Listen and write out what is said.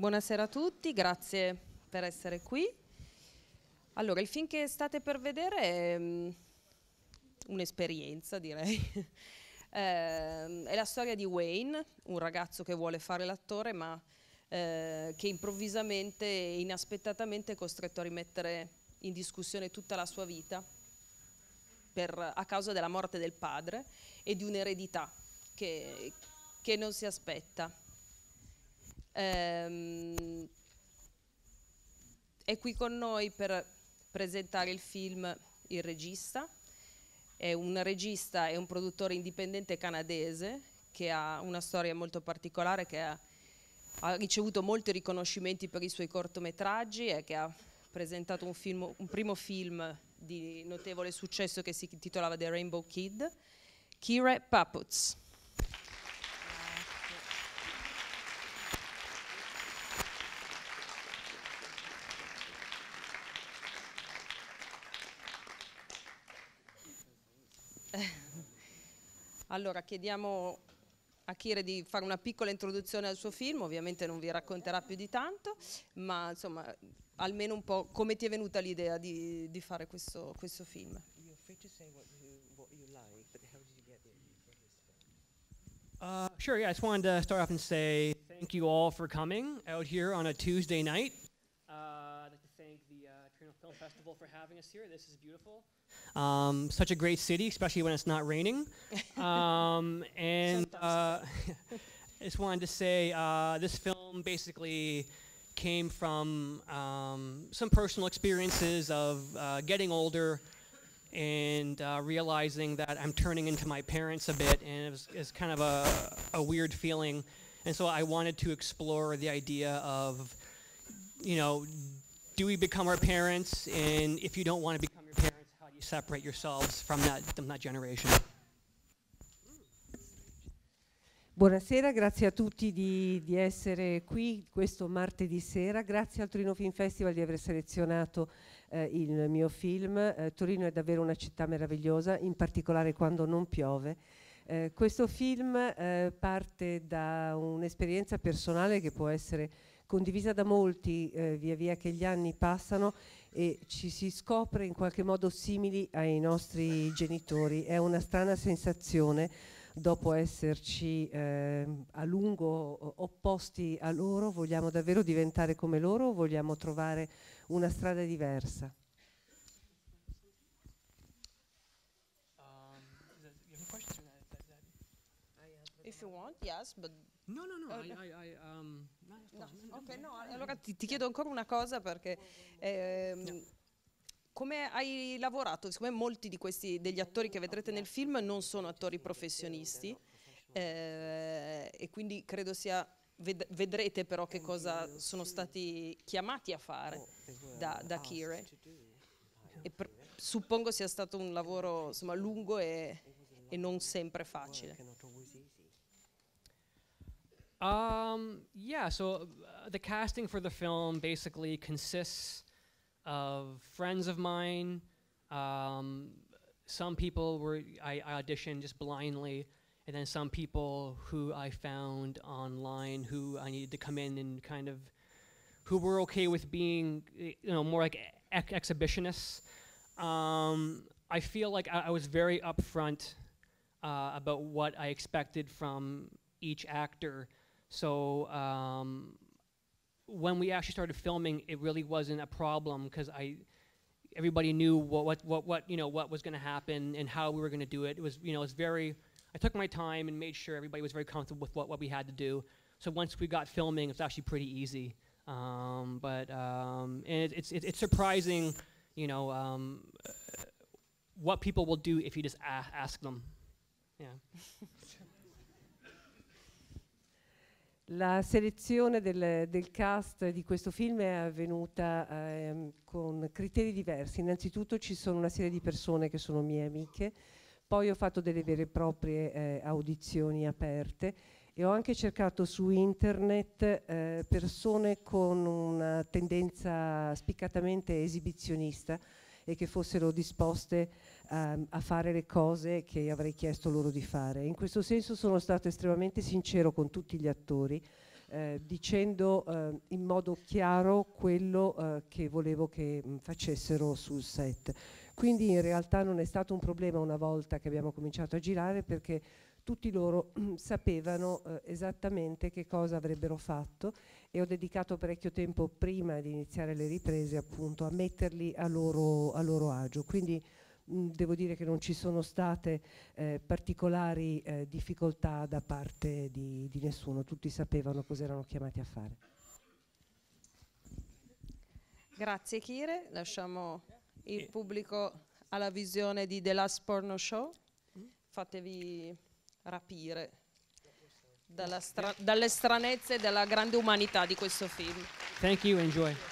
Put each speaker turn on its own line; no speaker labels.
Buonasera a tutti, grazie per essere qui. Allora, il film che state per vedere è mm, un'esperienza, direi. Ehm, è la storia di Wayne, un ragazzo che vuole fare l'attore, ma eh, che improvvisamente e inaspettatamente è costretto a rimettere in discussione tutta la sua vita per, a causa della morte del padre e di un'eredità che, che non si aspetta ehm, è qui con noi per presentare il film Il regista. È un regista e un produttore indipendente canadese che ha una storia molto particolare, che ha, ha ricevuto molti riconoscimenti per i suoi cortometraggi e che ha presentato un, film, un primo film di notevole successo che si intitolava The Rainbow Kid, Kire Paputs. Allora, chiediamo a Kire di fare una piccola introduzione al suo film, ovviamente non vi racconterà più di tanto, ma insomma almeno un po' come ti è venuta l'idea
di, di, fare questo, questo film. Uh, sure, yeah, I just wanted to start off and say thank you all for coming out here on a Tuesday night. Film Festival for having us here. This is beautiful. Um, such a great city, especially when it's not raining. um, and uh, I just wanted to say uh, this film basically came from um, some personal experiences of uh, getting older and uh, realizing that I'm turning into my parents a bit, and it was, it was kind of a, a weird feeling. And so I wanted to explore the idea of, you know, do we become our parents? And if you don't want to become your parents, how do you separate yourselves from that, from that generation?
Buonasera, grazie a tutti di, di, essere qui questo martedì sera, grazie al Torino Film Festival di aver selezionato eh, il mio film. Eh, Torino è davvero una città meravigliosa, in particolare quando non piove. Eh, questo film eh, parte da un'esperienza personale che può essere condivisa da molti eh, via via che gli anni passano e ci si scopre in qualche modo simili ai nostri genitori. È una strana sensazione dopo esserci eh, a lungo opposti a loro, vogliamo davvero diventare come loro o vogliamo trovare una strada diversa?
Um, If you
want, yes, but... No, no, no, oh, I, I, I, um... No, ok, no, allora ti, ti, chiedo ancora una cosa perché... Ehm, come hai lavorato? Siccome molti questi, degli attori che vedrete nel film non sono attori professionisti eh, e quindi credo sia vedrete però che cosa sono stati chiamati a fare oh, da, da ah, Kire e per, suppongo sia stato un lavoro insomma, lungo e, e non sempre
facile. Um, yeah, so uh, the casting for the film basically consists of friends of mine. Um, some people were I, I, auditioned just blindly, and then some people who I found online who I needed to come in and kind of who were okay with being you know more like ex exhibitionists. Um, I feel like I, I was very upfront uh, about what I expected from each actor so um, when we actually started filming, it really wasn't a problem because I everybody knew what, what, what, what, you know, what was going to happen and how we were going to do it. It was, you know, it was very, I took my time and made sure everybody was very comfortable with what, what we had to do. So once we got filming, it was actually pretty easy. Um, but um, and it, it's, it, it's surprising, you know, um, uh, what people will do if you just ask them. Yeah.
La selezione del, del, cast di questo film è avvenuta ehm, con criteri diversi. Innanzitutto ci sono una serie di persone che sono mie amiche, poi ho fatto delle vere e proprie eh, audizioni aperte e ho anche cercato su internet eh, persone con una tendenza spiccatamente esibizionista e che fossero disposte um, a fare le cose che avrei chiesto loro di fare. In questo senso sono stato estremamente sincero con tutti gli attori, eh, dicendo eh, in modo chiaro quello eh, che volevo che mh, mm, facessero sul set. Quindi in realtà non è stato un problema una volta che abbiamo cominciato a girare perché tutti loro mm, sapevano eh, esattamente che cosa avrebbero fatto e ho dedicato parecchio tempo prima di iniziare le riprese appunto a metterli a loro, a loro agio. Quindi mh, mm, devo dire che non ci sono state eh, particolari eh, difficoltà da parte di, di nessuno, tutti sapevano cosa erano chiamati a fare.
Grazie Kire, lasciamo il pubblico alla visione di The Last Porno Show. Mm? Fatevi rapire stra dalle stranezze e dalla grande umanità di questo film.
Thank you, enjoy.